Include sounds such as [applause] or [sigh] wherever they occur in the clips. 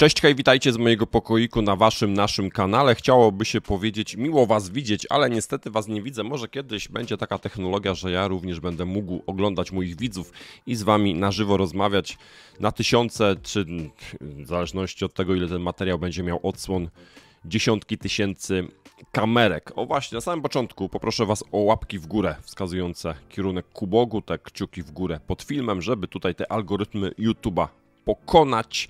Cześć, hej, witajcie z mojego pokoiku na waszym, naszym kanale. Chciałoby się powiedzieć, miło was widzieć, ale niestety was nie widzę. Może kiedyś będzie taka technologia, że ja również będę mógł oglądać moich widzów i z wami na żywo rozmawiać na tysiące, czy w zależności od tego, ile ten materiał będzie miał odsłon, dziesiątki tysięcy kamerek. O właśnie, na samym początku poproszę Was o łapki w górę wskazujące kierunek ku Bogu, te kciuki w górę pod filmem, żeby tutaj te algorytmy YouTube'a pokonać.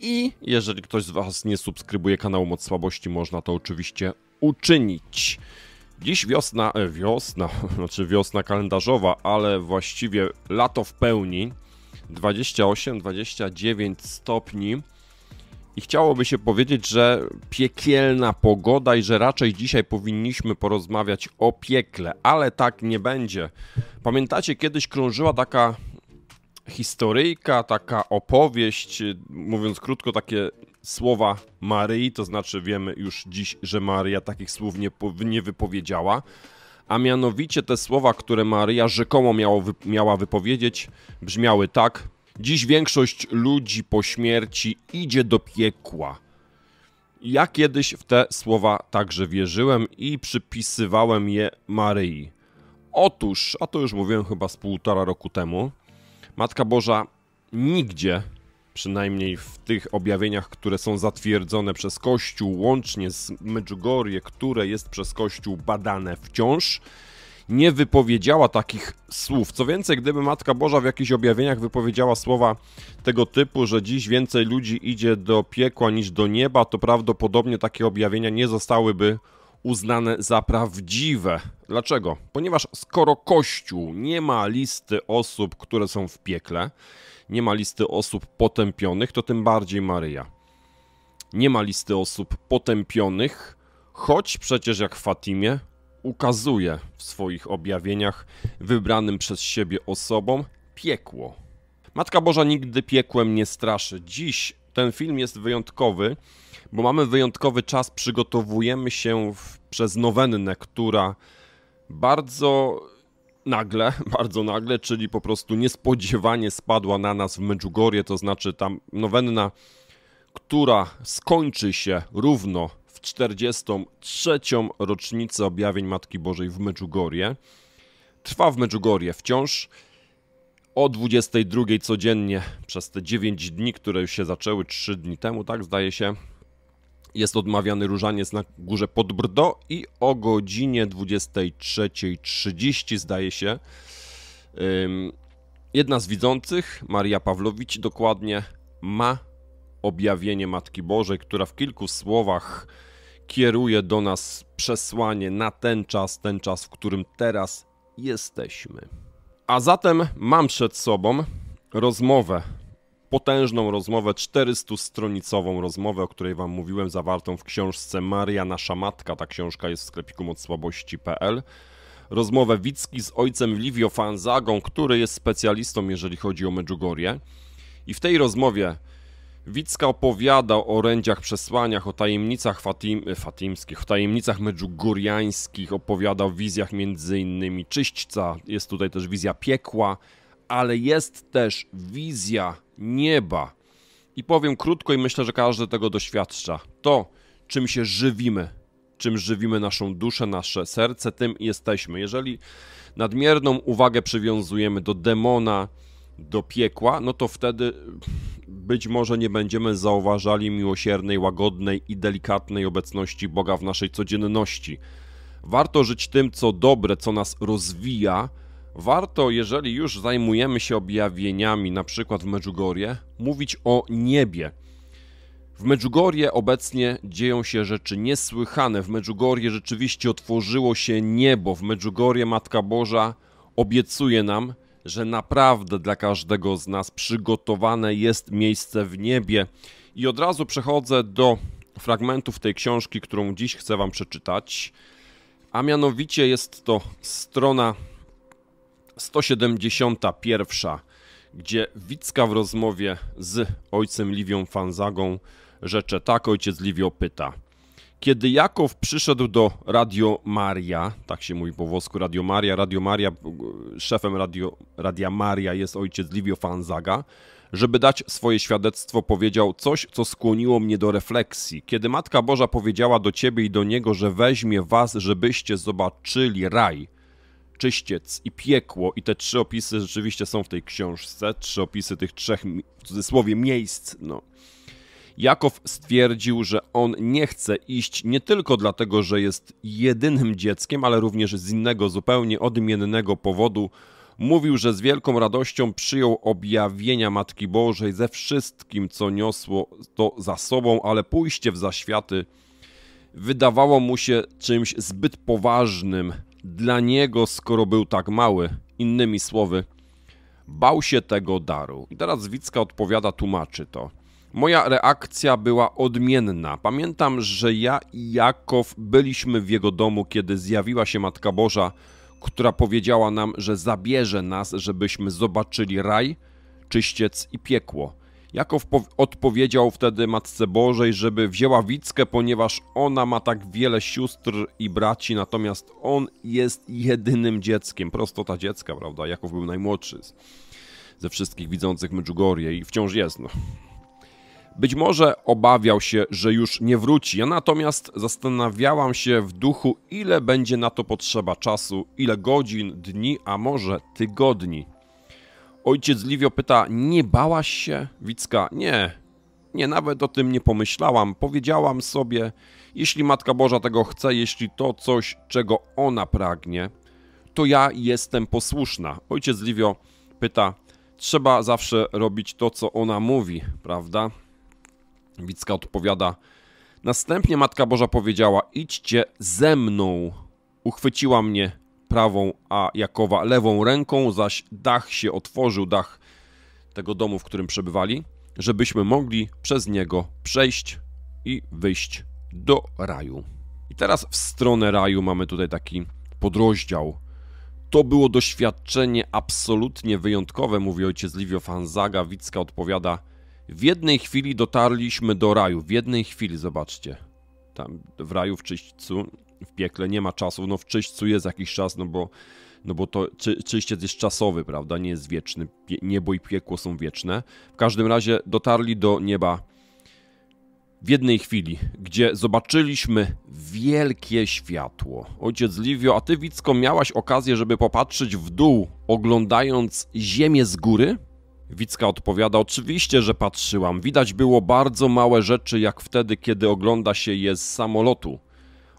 I jeżeli ktoś z Was nie subskrybuje kanału Moc Słabości, można to oczywiście uczynić. Dziś wiosna, e, wiosna, [laughs] znaczy wiosna kalendarzowa, ale właściwie lato w pełni. 28, 29 stopni. I chciałoby się powiedzieć, że piekielna pogoda i że raczej dzisiaj powinniśmy porozmawiać o piekle, ale tak nie będzie. Pamiętacie, kiedyś krążyła taka historyjka, taka opowieść, mówiąc krótko, takie słowa Maryi, to znaczy wiemy już dziś, że Maria takich słów nie, nie wypowiedziała, a mianowicie te słowa, które Maria rzekomo miało, miała wypowiedzieć, brzmiały tak: Dziś większość ludzi po śmierci idzie do piekła. Ja kiedyś w te słowa także wierzyłem i przypisywałem je Maryi. Otóż, a to już mówiłem chyba z półtora roku temu, Matka Boża nigdzie, przynajmniej w tych objawieniach, które są zatwierdzone przez Kościół, łącznie z Medjugorje, które jest przez Kościół badane wciąż, nie wypowiedziała takich słów. Co więcej, gdyby Matka Boża w jakichś objawieniach wypowiedziała słowa tego typu, że dziś więcej ludzi idzie do piekła niż do nieba, to prawdopodobnie takie objawienia nie zostałyby uznane za prawdziwe. Dlaczego? Ponieważ skoro Kościół nie ma listy osób, które są w piekle, nie ma listy osób potępionych, to tym bardziej Maryja. Nie ma listy osób potępionych, choć przecież jak w Fatimie ukazuje w swoich objawieniach wybranym przez siebie osobom piekło. Matka Boża nigdy piekłem nie straszy. Dziś ten film jest wyjątkowy, bo mamy wyjątkowy czas, przygotowujemy się w, przez nowennę, która bardzo nagle, [laughs] bardzo nagle, czyli po prostu niespodziewanie spadła na nas w Medjugorje, to znaczy tam nowenna, która skończy się równo w 43. rocznicę objawień Matki Bożej w Medjugorje. Trwa w Medjugorje wciąż o 22 codziennie przez te 9 dni, które już się zaczęły 3 dni temu, tak zdaje się. Jest odmawiany różaniec na górze pod Brdo i o godzinie 23.30 zdaje się jedna z widzących, Maria Pawlowicz dokładnie, ma objawienie Matki Bożej, która w kilku słowach kieruje do nas przesłanie na ten czas, ten czas, w którym teraz jesteśmy. A zatem mam przed sobą rozmowę, potężną rozmowę, 400-stronicową rozmowę, o której Wam mówiłem, zawartą w książce nasza matka. Ta książka jest w sklepiku modsłabości.pl. Rozmowę Wicki z ojcem Livio Fanzagą, który jest specjalistą, jeżeli chodzi o Medjugorje. I w tej rozmowie Wicka opowiadał o orędziach przesłaniach, o tajemnicach fatim, e, fatimskich, o tajemnicach medjugorjańskich, opowiadał o wizjach między innymi czyśćca, jest tutaj też wizja piekła, ale jest też wizja nieba. I powiem krótko i myślę, że każdy tego doświadcza. To, czym się żywimy, czym żywimy naszą duszę, nasze serce, tym jesteśmy. Jeżeli nadmierną uwagę przywiązujemy do demona, do piekła, no to wtedy być może nie będziemy zauważali miłosiernej, łagodnej i delikatnej obecności Boga w naszej codzienności. Warto żyć tym, co dobre, co nas rozwija. Warto, jeżeli już zajmujemy się objawieniami, na przykład w Medjugorje, mówić o niebie. W Medjugorje obecnie dzieją się rzeczy niesłychane. W Medjugorje rzeczywiście otworzyło się niebo. W Medjugorje Matka Boża obiecuje nam, że naprawdę dla każdego z nas przygotowane jest miejsce w niebie. I od razu przechodzę do fragmentów tej książki, którą dziś chcę Wam przeczytać, a mianowicie jest to strona 171, gdzie Wicka w rozmowie z ojcem Livią Fanzagą rzecze tak, ojciec Livio pyta – kiedy Jakow przyszedł do Radio Maria, tak się mówi po włosku Radio Maria, Radio Maria, szefem radio, Radia Maria jest ojciec Livio Fanzaga, żeby dać swoje świadectwo, powiedział coś, co skłoniło mnie do refleksji. Kiedy Matka Boża powiedziała do ciebie i do niego, że weźmie was, żebyście zobaczyli raj, czyściec i piekło, i te trzy opisy rzeczywiście są w tej książce, trzy opisy tych trzech, w cudzysłowie, miejsc, no Jakow stwierdził, że on nie chce iść nie tylko dlatego, że jest jedynym dzieckiem, ale również z innego, zupełnie odmiennego powodu. Mówił, że z wielką radością przyjął objawienia Matki Bożej ze wszystkim, co niosło to za sobą, ale pójście w zaświaty wydawało mu się czymś zbyt poważnym dla niego, skoro był tak mały. Innymi słowy, bał się tego daru. I teraz Wicka odpowiada, tłumaczy to. Moja reakcja była odmienna. Pamiętam, że ja i Jakow byliśmy w jego domu, kiedy zjawiła się Matka Boża, która powiedziała nam, że zabierze nas, żebyśmy zobaczyli raj, czyściec i piekło. Jakow odpowiedział wtedy Matce Bożej, żeby wzięła Wickę, ponieważ ona ma tak wiele sióstr i braci, natomiast on jest jedynym dzieckiem. Prostota dziecka, prawda? Jakow był najmłodszy ze wszystkich widzących Medjugorje i wciąż jest. No. Być może obawiał się, że już nie wróci. Ja natomiast zastanawiałam się w duchu, ile będzie na to potrzeba czasu, ile godzin, dni, a może tygodni. Ojciec Livio pyta: Nie bałaś się, Wicka? Nie, nie, nawet o tym nie pomyślałam. Powiedziałam sobie, jeśli Matka Boża tego chce, jeśli to coś, czego ona pragnie, to ja jestem posłuszna. Ojciec Livio pyta, trzeba zawsze robić to, co ona mówi, prawda? Wicka odpowiada: Następnie Matka Boża powiedziała: Idźcie ze mną. Uchwyciła mnie prawą, a Jakowa lewą ręką, zaś dach się otworzył, dach tego domu, w którym przebywali, żebyśmy mogli przez niego przejść i wyjść do raju. I teraz w stronę raju mamy tutaj taki podrozdział. To było doświadczenie absolutnie wyjątkowe, mówi ojciec Livio Fanzaga. Wicka odpowiada – w jednej chwili dotarliśmy do raju. W jednej chwili, zobaczcie. Tam w raju w czyśćcu, w piekle nie ma czasu. No w czyśćcu jest jakiś czas, no bo, no bo to czy, czyściec jest czasowy, prawda? Nie jest wieczny. Pie, niebo i piekło są wieczne. W każdym razie dotarli do nieba w jednej chwili, gdzie zobaczyliśmy wielkie światło. Ojciec Livio, a ty, Wicko, miałaś okazję, żeby popatrzeć w dół, oglądając ziemię z góry? Wicka odpowiada: Oczywiście, że patrzyłam. Widać było bardzo małe rzeczy, jak wtedy, kiedy ogląda się je z samolotu.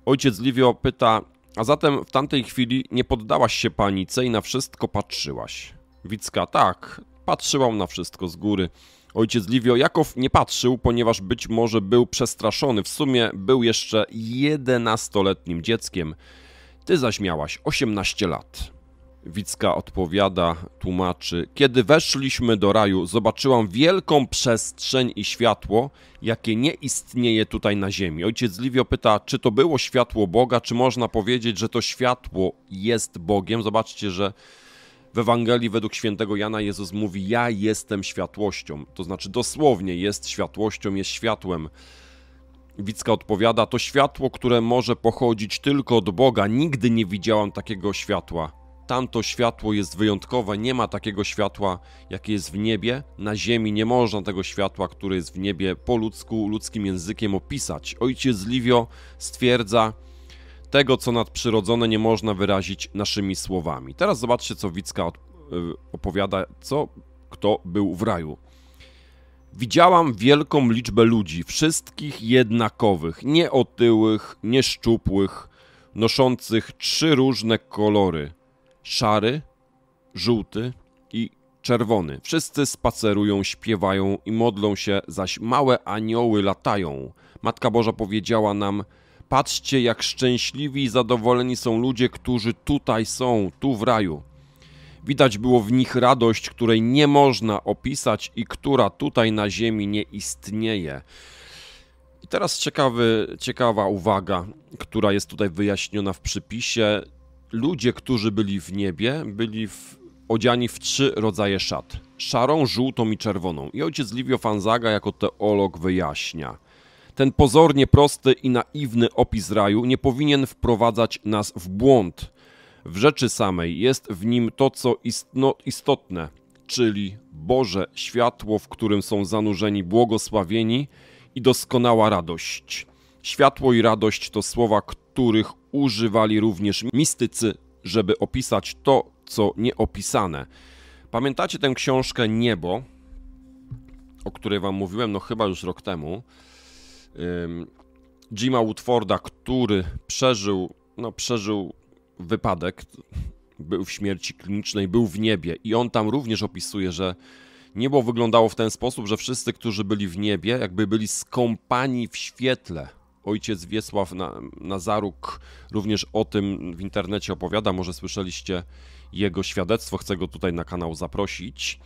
Ojciec Livio pyta: A zatem w tamtej chwili nie poddałaś się panice i na wszystko patrzyłaś? Wicka: Tak, patrzyłam na wszystko z góry. Ojciec Livio Jakow nie patrzył, ponieważ być może był przestraszony. W sumie był jeszcze jedenastoletnim dzieckiem. Ty zaś miałaś 18 lat. Wicka odpowiada, tłumaczy: Kiedy weszliśmy do raju, zobaczyłam wielką przestrzeń i światło, jakie nie istnieje tutaj na ziemi. Ojciec Livio pyta, czy to było światło Boga, czy można powiedzieć, że to światło jest Bogiem. Zobaczcie, że w Ewangelii według świętego Jana Jezus mówi: Ja jestem światłością. To znaczy dosłownie jest światłością, jest światłem. Wicka odpowiada: To światło, które może pochodzić tylko od Boga. Nigdy nie widziałam takiego światła. Tamto światło jest wyjątkowe, nie ma takiego światła, jakie jest w niebie. Na ziemi nie można tego światła, które jest w niebie po ludzku, ludzkim językiem opisać. Ojciec Livio stwierdza, tego co nadprzyrodzone nie można wyrazić naszymi słowami. Teraz zobaczcie, co Wicka y, opowiada, co kto był w raju. Widziałam wielką liczbę ludzi, wszystkich jednakowych, nie otyłych, noszących trzy różne kolory szary, żółty i czerwony. Wszyscy spacerują, śpiewają i modlą się, zaś małe anioły latają. Matka Boża powiedziała nam: Patrzcie, jak szczęśliwi i zadowoleni są ludzie, którzy tutaj są, tu w raju. Widać było w nich radość, której nie można opisać i która tutaj na ziemi nie istnieje. I teraz ciekawy, ciekawa uwaga, która jest tutaj wyjaśniona w przypisie ludzie, którzy byli w niebie, byli w, odziani w trzy rodzaje szat. Szarą, żółtą i czerwoną. I ojciec Livio Fanzaga jako teolog wyjaśnia. Ten pozornie prosty i naiwny opis raju nie powinien wprowadzać nas w błąd. W rzeczy samej jest w nim to, co istno, istotne, czyli Boże światło, w którym są zanurzeni błogosławieni i doskonała radość. Światło i radość to słowa, których używali również mistycy, żeby opisać to, co nieopisane. Pamiętacie tę książkę Niebo, o której wam mówiłem, no chyba już rok temu. Jima Woodforda, który przeżył, no przeżył wypadek, był w śmierci klinicznej, był w niebie i on tam również opisuje, że niebo wyglądało w ten sposób, że wszyscy, którzy byli w niebie, jakby byli skąpani w świetle. Ojciec Wiesław Nazaruk również o tym w internecie opowiada. Może słyszeliście jego świadectwo, chcę go tutaj na kanał zaprosić.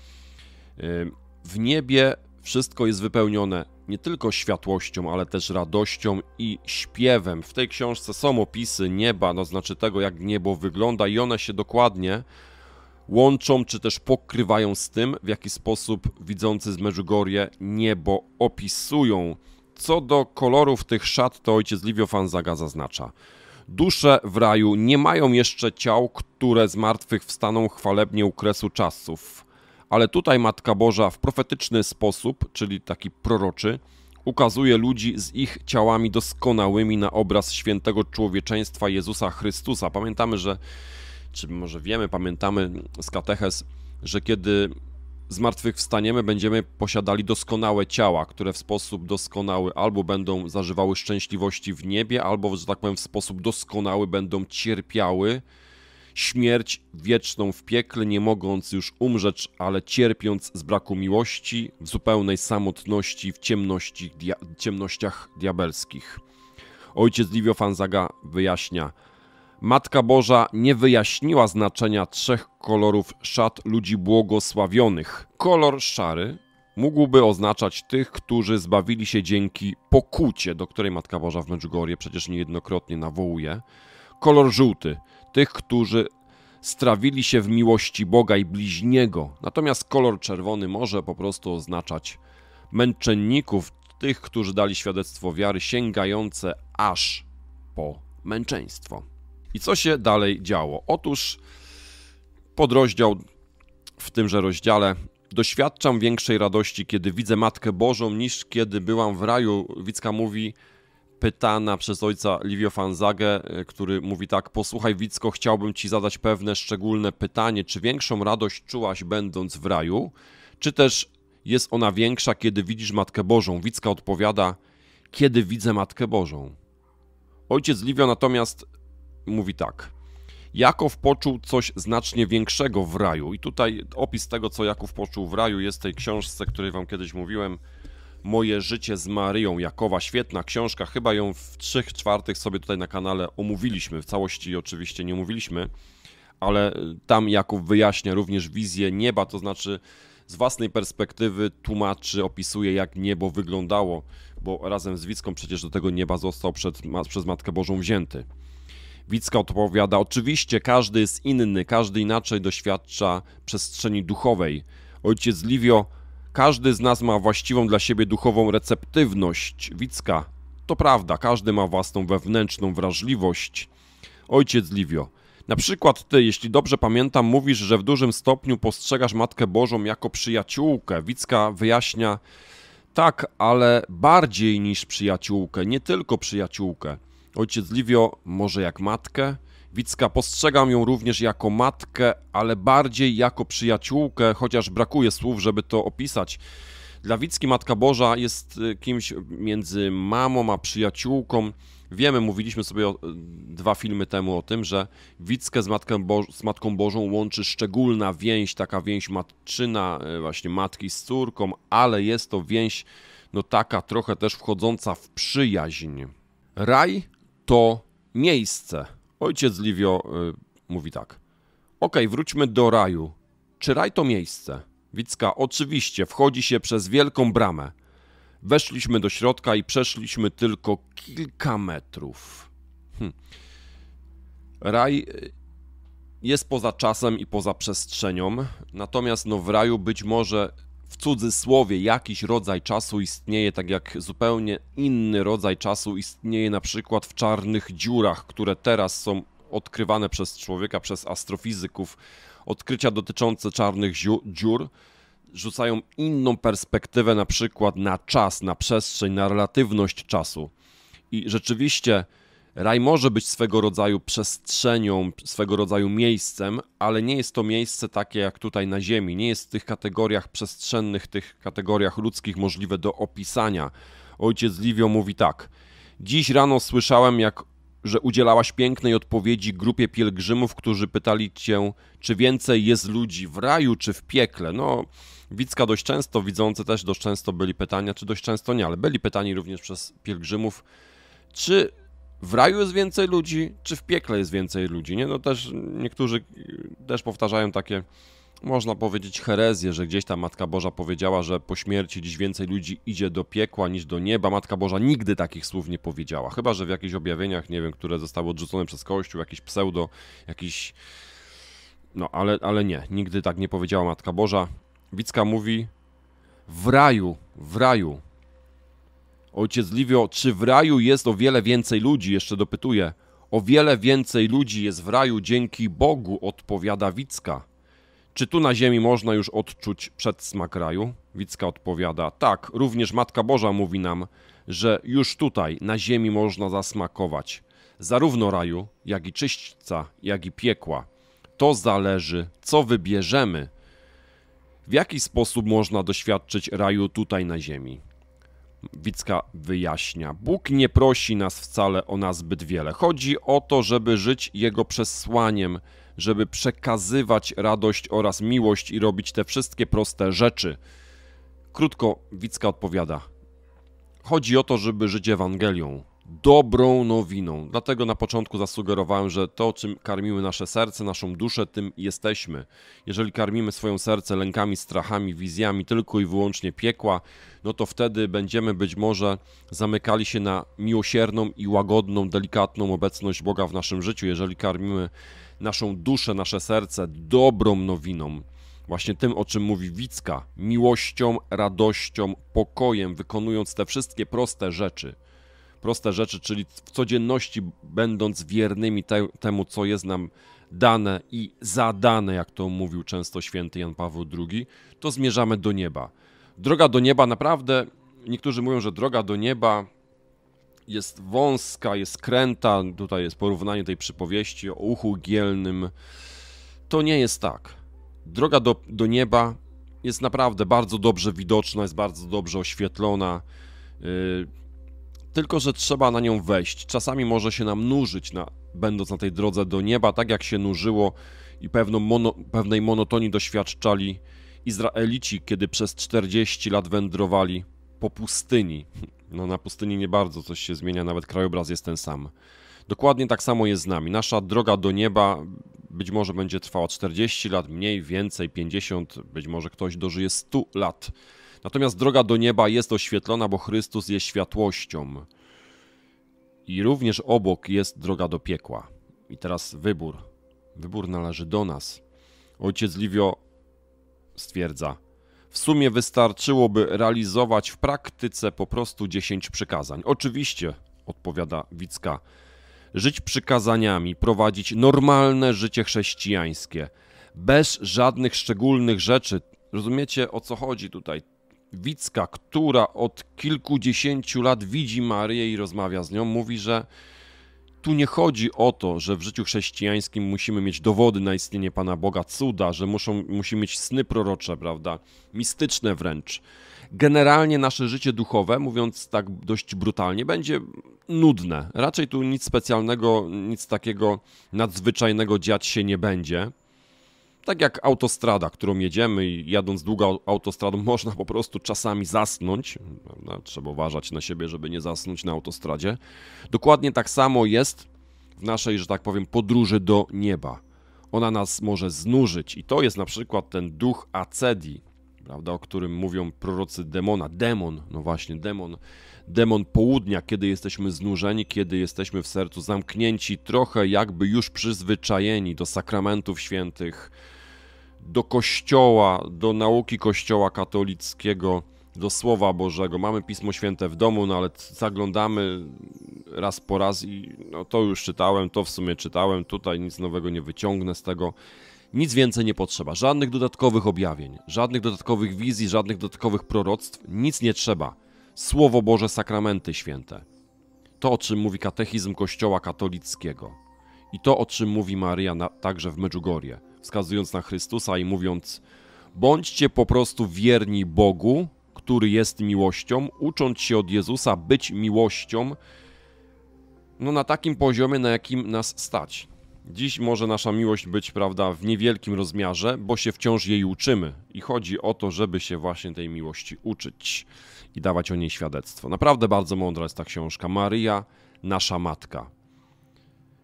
Y, w niebie wszystko jest wypełnione nie tylko światłością, ale też radością i śpiewem. W tej książce są opisy nieba, no znaczy tego, jak niebo wygląda, i one się dokładnie łączą, czy też pokrywają z tym, w jaki sposób widzący z Meżugorie niebo opisują. Co do kolorów tych szat, to ojciec Livio Fanzaga zaznacza. Dusze w raju nie mają jeszcze ciał, które z martwych wstaną chwalebnie u kresu czasów. Ale tutaj Matka Boża w profetyczny sposób, czyli taki proroczy, ukazuje ludzi z ich ciałami doskonałymi na obraz świętego człowieczeństwa Jezusa Chrystusa. Pamiętamy, że, czy może wiemy, pamiętamy z kateches, że kiedy zmartwychwstaniemy, będziemy posiadali doskonałe ciała, które w sposób doskonały albo będą zażywały szczęśliwości w niebie, albo, że tak powiem, w sposób doskonały będą cierpiały śmierć wieczną w piekle, nie mogąc już umrzeć, ale cierpiąc z braku miłości, w zupełnej samotności, w ciemności, dia ciemnościach diabelskich. Ojciec Livio Fanzaga wyjaśnia – Matka Boża nie wyjaśniła znaczenia trzech kolorów szat ludzi błogosławionych. Kolor szary mógłby oznaczać tych, którzy zbawili się dzięki pokucie, do której Matka Boża w Medjugorje przecież niejednokrotnie nawołuje. Kolor żółty tych, którzy strawili się w miłości Boga i bliźniego. Natomiast kolor czerwony może po prostu oznaczać męczenników, tych, którzy dali świadectwo wiary sięgające aż po męczeństwo. I co się dalej działo? Otóż podrozdział w tymże rozdziale Doświadczam większej radości, kiedy widzę Matkę Bożą, niż kiedy byłam w raju. Wicka mówi, pytana przez ojca Livio Fanzagę, e, który mówi tak: Posłuchaj, Wicko, chciałbym ci zadać pewne szczególne pytanie. Czy większą radość czułaś będąc w raju, czy też jest ona większa, kiedy widzisz Matkę Bożą? Wicka odpowiada: Kiedy widzę Matkę Bożą. Ojciec Livio natomiast mówi tak. Jakow poczuł coś znacznie większego w raju. I tutaj opis tego, co Jakow poczuł w raju, jest w tej książce, której wam kiedyś mówiłem. Moje życie z Maryją Jakowa. Świetna książka, chyba ją w trzech czwartych sobie tutaj na kanale omówiliśmy. W całości oczywiście nie omówiliśmy, ale y, tam Jakub wyjaśnia również wizję nieba, to znaczy z własnej perspektywy tłumaczy, opisuje jak niebo wyglądało, bo razem z Wicką przecież do tego nieba został przed, przez Matkę Bożą wzięty. Wicka odpowiada: Oczywiście każdy jest inny, każdy inaczej doświadcza przestrzeni duchowej. Ojciec Livio, każdy z nas ma właściwą dla siebie duchową receptywność. Wicka, to prawda, każdy ma własną wewnętrzną wrażliwość. Ojciec Livio, na przykład ty, jeśli dobrze pamiętam, mówisz, że w dużym stopniu postrzegasz Matkę Bożą jako przyjaciółkę. Wicka wyjaśnia, tak, ale bardziej niż przyjaciółkę, nie tylko przyjaciółkę. Ojciec Livio może jak matkę. Wicka postrzegam ją również jako matkę, ale bardziej jako przyjaciółkę, chociaż brakuje słów, żeby to opisać. Dla Wicki Matka Boża jest y, kimś między mamą a przyjaciółką. Wiemy, mówiliśmy sobie o, y, dwa filmy temu o tym, że Wickę z Matką, z Matką Bożą łączy szczególna więź, taka więź matczyna, y, właśnie matki z córką, ale jest to więź, no taka trochę też wchodząca w przyjaźń. Raj to miejsce. Ojciec Livio y, mówi tak. Ok, wróćmy do raju. Czy raj to miejsce? Wicka, oczywiście, wchodzi się przez wielką bramę. Weszliśmy do środka i przeszliśmy tylko kilka metrów. Hm. Raj y, jest poza czasem i poza przestrzenią, natomiast no w raju być może w cudzysłowie jakiś rodzaj czasu istnieje, tak jak zupełnie inny rodzaj czasu istnieje na przykład w czarnych dziurach, które teraz są odkrywane przez człowieka, przez astrofizyków. Odkrycia dotyczące czarnych dziur rzucają inną perspektywę na przykład na czas, na przestrzeń, na relatywność czasu. I rzeczywiście Raj może być swego rodzaju przestrzenią, swego rodzaju miejscem, ale nie jest to miejsce takie jak tutaj na Ziemi. Nie jest w tych kategoriach przestrzennych, tych kategoriach ludzkich możliwe do opisania. Ojciec Livio mówi tak. Dziś rano słyszałem, jak że udzielałaś pięknej odpowiedzi grupie pielgrzymów, którzy pytali cię, czy więcej jest ludzi w raju czy w piekle. No, Wicka dość często, widzący też dość często byli pytania, czy dość często nie, ale byli pytani również przez pielgrzymów, czy w raju jest więcej ludzi, czy w piekle jest więcej ludzi, nie? No też niektórzy y, też powtarzają takie, można powiedzieć, herezję, że gdzieś ta Matka Boża powiedziała, że po śmierci dziś więcej ludzi idzie do piekła niż do nieba. Matka Boża nigdy takich słów nie powiedziała, chyba że w jakichś objawieniach, nie wiem, które zostały odrzucone przez Kościół, jakiś pseudo, jakiś... No, ale, ale nie, nigdy tak nie powiedziała Matka Boża. Wicka mówi, w raju, w raju Ojciec Livio, czy w raju jest o wiele więcej ludzi? Jeszcze dopytuje. O wiele więcej ludzi jest w raju dzięki Bogu, odpowiada Wicka. Czy tu na ziemi można już odczuć przedsmak raju? Wicka odpowiada: Tak, również Matka Boża mówi nam, że już tutaj na ziemi można zasmakować zarówno raju, jak i czyśćca, jak i piekła. To zależy, co wybierzemy. W jaki sposób można doświadczyć raju tutaj na ziemi? Wicka wyjaśnia. Bóg nie prosi nas wcale o nas zbyt wiele. Chodzi o to, żeby żyć Jego przesłaniem, żeby przekazywać radość oraz miłość i robić te wszystkie proste rzeczy. Krótko Wicka odpowiada. Chodzi o to, żeby żyć Ewangelią, dobrą nowiną. Dlatego na początku zasugerowałem, że to, czym karmimy nasze serce, naszą duszę, tym jesteśmy. Jeżeli karmimy swoje serce lękami, strachami, wizjami tylko i wyłącznie piekła, no to wtedy będziemy być może zamykali się na miłosierną i łagodną, delikatną obecność Boga w naszym życiu. Jeżeli karmimy naszą duszę, nasze serce dobrą nowiną, właśnie tym, o czym mówi Wicka, miłością, radością, pokojem, wykonując te wszystkie proste rzeczy – proste rzeczy, czyli w codzienności będąc wiernymi te, temu, co jest nam dane i zadane, jak to mówił często święty Jan Paweł II, to zmierzamy do nieba. Droga do nieba naprawdę, niektórzy mówią, że droga do nieba jest wąska, jest kręta, tutaj jest porównanie tej przypowieści o uchu gielnym. To nie jest tak. Droga do, do nieba jest naprawdę bardzo dobrze widoczna, jest bardzo dobrze oświetlona. Yy, tylko że trzeba na nią wejść. Czasami może się nam nużyć, na, będąc na tej drodze do nieba, tak jak się nużyło i pewną mono, pewnej monotonii doświadczali Izraelici, kiedy przez 40 lat wędrowali po pustyni. [laughs] No na pustyni nie bardzo coś się zmienia, nawet krajobraz jest ten sam. Dokładnie tak samo jest z nami. Nasza droga do nieba być może będzie trwała 40 lat, mniej, więcej, 50, być może ktoś dożyje 100 lat. Natomiast droga do nieba jest oświetlona, bo Chrystus jest światłością. I również obok jest droga do piekła. I teraz wybór. Wybór należy do nas. Ojciec Livio stwierdza, w sumie wystarczyłoby realizować w praktyce po prostu 10 przykazań. Oczywiście, odpowiada Wicka, żyć przykazaniami, prowadzić normalne życie chrześcijańskie, bez żadnych szczególnych rzeczy. Rozumiecie o co chodzi tutaj? Wicka, która od kilkudziesięciu lat widzi Marię i rozmawia z nią, mówi, że tu nie chodzi o to, że w życiu chrześcijańskim musimy mieć dowody na istnienie Pana Boga, cuda, że muszą, musimy mieć sny prorocze, prawda? Mistyczne wręcz. Generalnie nasze życie duchowe, mówiąc tak dość brutalnie, będzie nudne. Raczej tu nic specjalnego, nic takiego nadzwyczajnego dziać się nie będzie tak jak autostrada, którą jedziemy i jadąc długą autostradą [laughs] można po prostu czasami zasnąć, prawda? trzeba uważać na siebie, żeby nie zasnąć na autostradzie. Dokładnie tak samo jest w naszej, że tak powiem, podróży do nieba. Ona nas może znużyć i to jest na przykład ten duch acedii, prawda, o którym mówią prorocy demona, demon, no właśnie, demon, demon południa, kiedy jesteśmy znużeni, kiedy jesteśmy w sercu zamknięci, trochę jakby już przyzwyczajeni do sakramentów świętych, do kościoła, do nauki kościoła katolickiego, do Słowa Bożego. Mamy Pismo Święte w domu, no ale zaglądamy raz po raz i no to już czytałem, to w sumie czytałem, tutaj nic nowego nie wyciągnę z tego. Nic więcej nie potrzeba, żadnych dodatkowych objawień, żadnych dodatkowych wizji, żadnych dodatkowych proroctw, nic nie trzeba. Słowo Boże, sakramenty święte. To, o czym mówi katechizm Kościoła katolickiego. I to, o czym mówi Maria na, także w Medjugorje, wskazując na Chrystusa i mówiąc: Bądźcie po prostu wierni Bogu, który jest miłością, ucząc się od Jezusa być miłością, no na takim poziomie, na jakim nas stać. Dziś może nasza miłość być, prawda, w niewielkim rozmiarze, bo się wciąż jej uczymy. I chodzi o to, żeby się właśnie tej miłości uczyć i dawać o niej świadectwo. Naprawdę bardzo mądra jest ta książka. Maryja, nasza matka.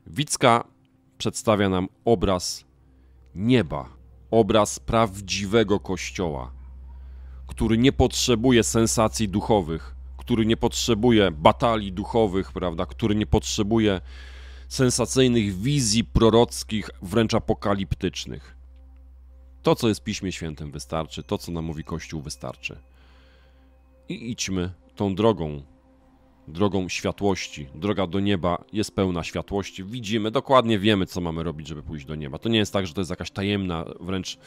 Wicka przedstawia nam obraz nieba, obraz prawdziwego kościoła, który nie potrzebuje sensacji duchowych, który nie potrzebuje batalii duchowych, prawda, który nie potrzebuje sensacyjnych wizji prorockich, wręcz apokaliptycznych. To, co jest w Piśmie Świętym, wystarczy, to, co nam mówi Kościół, wystarczy. I idźmy tą drogą, drogą światłości. Droga do nieba jest pełna światłości. Widzimy, dokładnie wiemy, co mamy robić, żeby pójść do nieba. To nie jest tak, że to jest jakaś tajemna, wręcz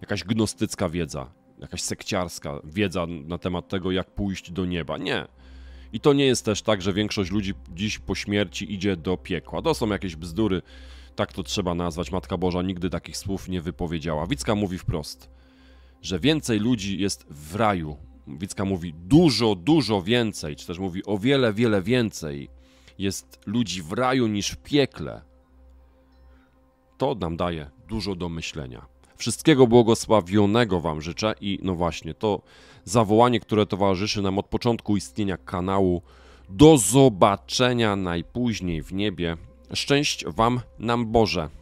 jakaś gnostycka wiedza, jakaś sekciarska wiedza na temat tego, jak pójść do nieba. Nie. I to nie jest też tak, że większość ludzi dziś po śmierci idzie do piekła. To są jakieś bzdury, tak to trzeba nazwać. Matka Boża nigdy takich słów nie wypowiedziała. Wicka mówi wprost, że więcej ludzi jest w raju. Wicka mówi dużo, dużo więcej, czy też mówi o wiele, wiele więcej jest ludzi w raju niż w piekle. To nam daje dużo do myślenia. Wszystkiego błogosławionego Wam życzę i no właśnie, to zawołanie, które towarzyszy nam od początku istnienia kanału. Do zobaczenia najpóźniej w niebie. Szczęść Wam, nam Boże.